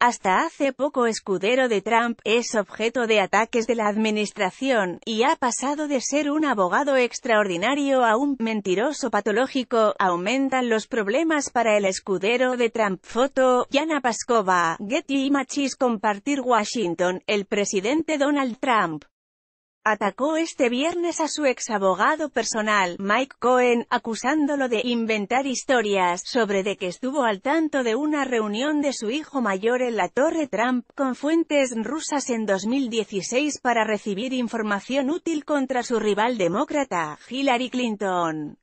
hasta hace poco escudero de Trump, es objeto de ataques de la administración, y ha pasado de ser un abogado extraordinario a un mentiroso patológico, aumentan los problemas para el escudero de Trump. Foto, Yana Pascova, Getty Images compartir Washington, el presidente Donald Trump atacó este viernes a su ex abogado personal, Mike Cohen, acusándolo de inventar historias sobre de que estuvo al tanto de una reunión de su hijo mayor en la Torre Trump con fuentes rusas en 2016 para recibir información útil contra su rival demócrata, Hillary Clinton.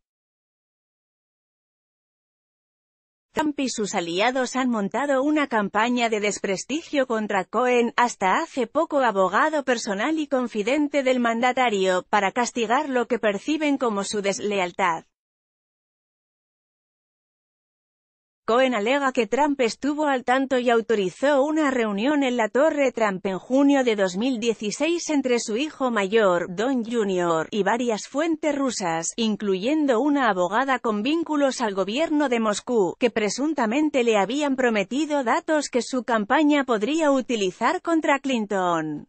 Trump y sus aliados han montado una campaña de desprestigio contra Cohen, hasta hace poco abogado personal y confidente del mandatario, para castigar lo que perciben como su deslealtad. Cohen alega que Trump estuvo al tanto y autorizó una reunión en la Torre Trump en junio de 2016 entre su hijo mayor, Don Jr., y varias fuentes rusas, incluyendo una abogada con vínculos al gobierno de Moscú, que presuntamente le habían prometido datos que su campaña podría utilizar contra Clinton.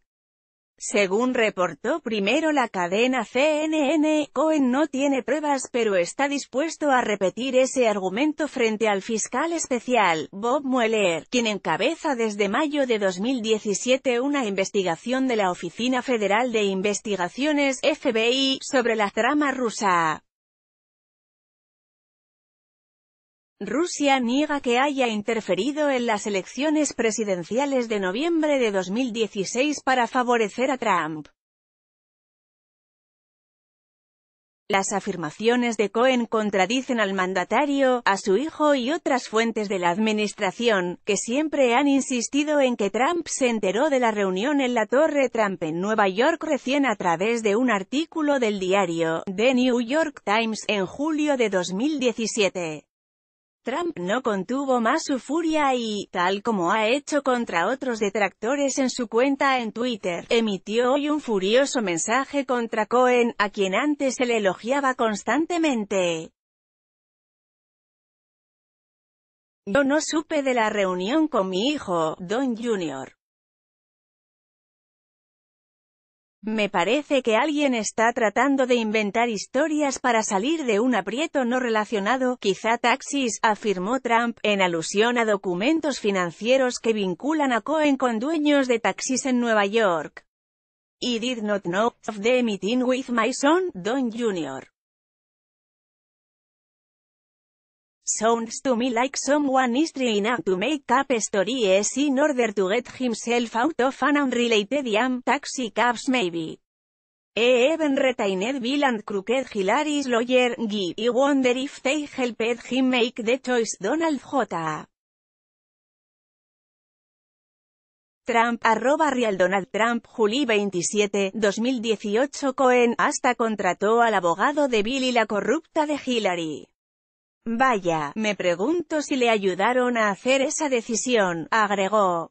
Según reportó primero la cadena CNN, Cohen no tiene pruebas pero está dispuesto a repetir ese argumento frente al fiscal especial, Bob Mueller, quien encabeza desde mayo de 2017 una investigación de la Oficina Federal de Investigaciones, FBI, sobre la trama rusa. Rusia niega que haya interferido en las elecciones presidenciales de noviembre de 2016 para favorecer a Trump. Las afirmaciones de Cohen contradicen al mandatario, a su hijo y otras fuentes de la administración, que siempre han insistido en que Trump se enteró de la reunión en la Torre Trump en Nueva York recién a través de un artículo del diario The New York Times en julio de 2017. Trump no contuvo más su furia y, tal como ha hecho contra otros detractores en su cuenta en Twitter, emitió hoy un furioso mensaje contra Cohen, a quien antes se le elogiaba constantemente. Yo no supe de la reunión con mi hijo, Don Jr. Me parece que alguien está tratando de inventar historias para salir de un aprieto no relacionado, quizá taxis, afirmó Trump, en alusión a documentos financieros que vinculan a Cohen con dueños de taxis en Nueva York. I did not know of the meeting with my son, Don Jr. sounds to me like someone is trying to make up stories in order to get himself out of an unrelated yam Taxi cabs maybe. E. Even retained Bill and crooked Hillary's lawyer, Guy. y wonder if they helped him make the choice Donald J. Trump, arroba Real Donald Trump, Juli 27, 2018 Cohen, hasta contrató al abogado de Bill y la corrupta de Hillary. Vaya, me pregunto si le ayudaron a hacer esa decisión, agregó.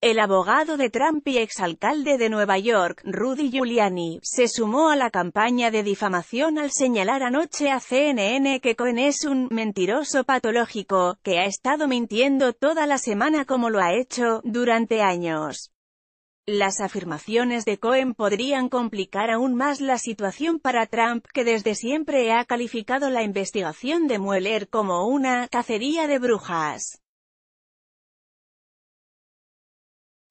El abogado de Trump y exalcalde de Nueva York, Rudy Giuliani, se sumó a la campaña de difamación al señalar anoche a CNN que Cohen es un «mentiroso patológico», que ha estado mintiendo toda la semana como lo ha hecho, durante años. Las afirmaciones de Cohen podrían complicar aún más la situación para Trump, que desde siempre ha calificado la investigación de Mueller como una «cacería de brujas».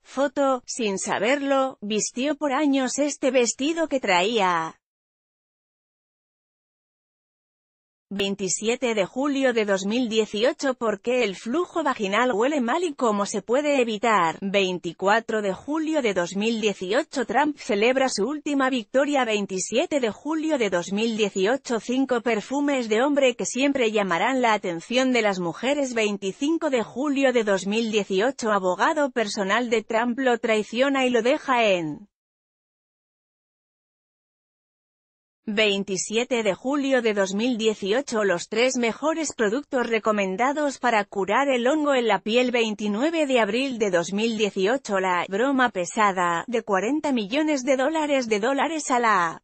Foto, sin saberlo, vistió por años este vestido que traía. 27 de julio de 2018 ¿Por qué el flujo vaginal huele mal y cómo se puede evitar? 24 de julio de 2018 Trump celebra su última victoria 27 de julio de 2018 5 perfumes de hombre que siempre llamarán la atención de las mujeres 25 de julio de 2018 Abogado personal de Trump lo traiciona y lo deja en 27 de julio de 2018 Los tres mejores productos recomendados para curar el hongo en la piel 29 de abril de 2018 La broma pesada, de 40 millones de dólares de dólares a la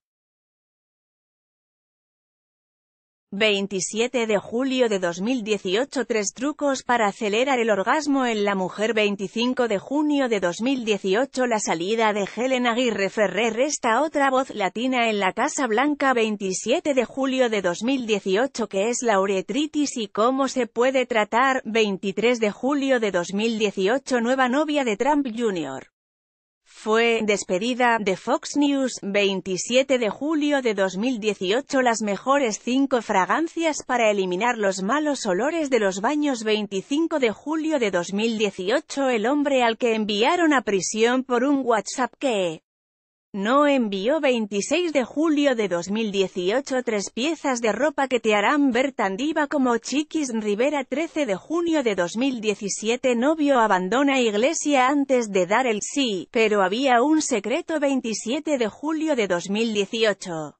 27 de julio de 2018 Tres trucos para acelerar el orgasmo en la mujer 25 de junio de 2018 La salida de Helen Aguirre Ferrer Esta otra voz latina en la Casa Blanca 27 de julio de 2018 que es la uretritis y cómo se puede tratar? 23 de julio de 2018 Nueva novia de Trump Jr fue despedida de Fox News 27 de julio de 2018 las mejores cinco fragancias para eliminar los malos olores de los baños 25 de julio de 2018 el hombre al que enviaron a prisión por un WhatsApp que no envió 26 de julio de 2018 tres piezas de ropa que te harán ver tan diva como Chiquis Rivera 13 de junio de 2017 novio abandona iglesia antes de dar el sí, pero había un secreto 27 de julio de 2018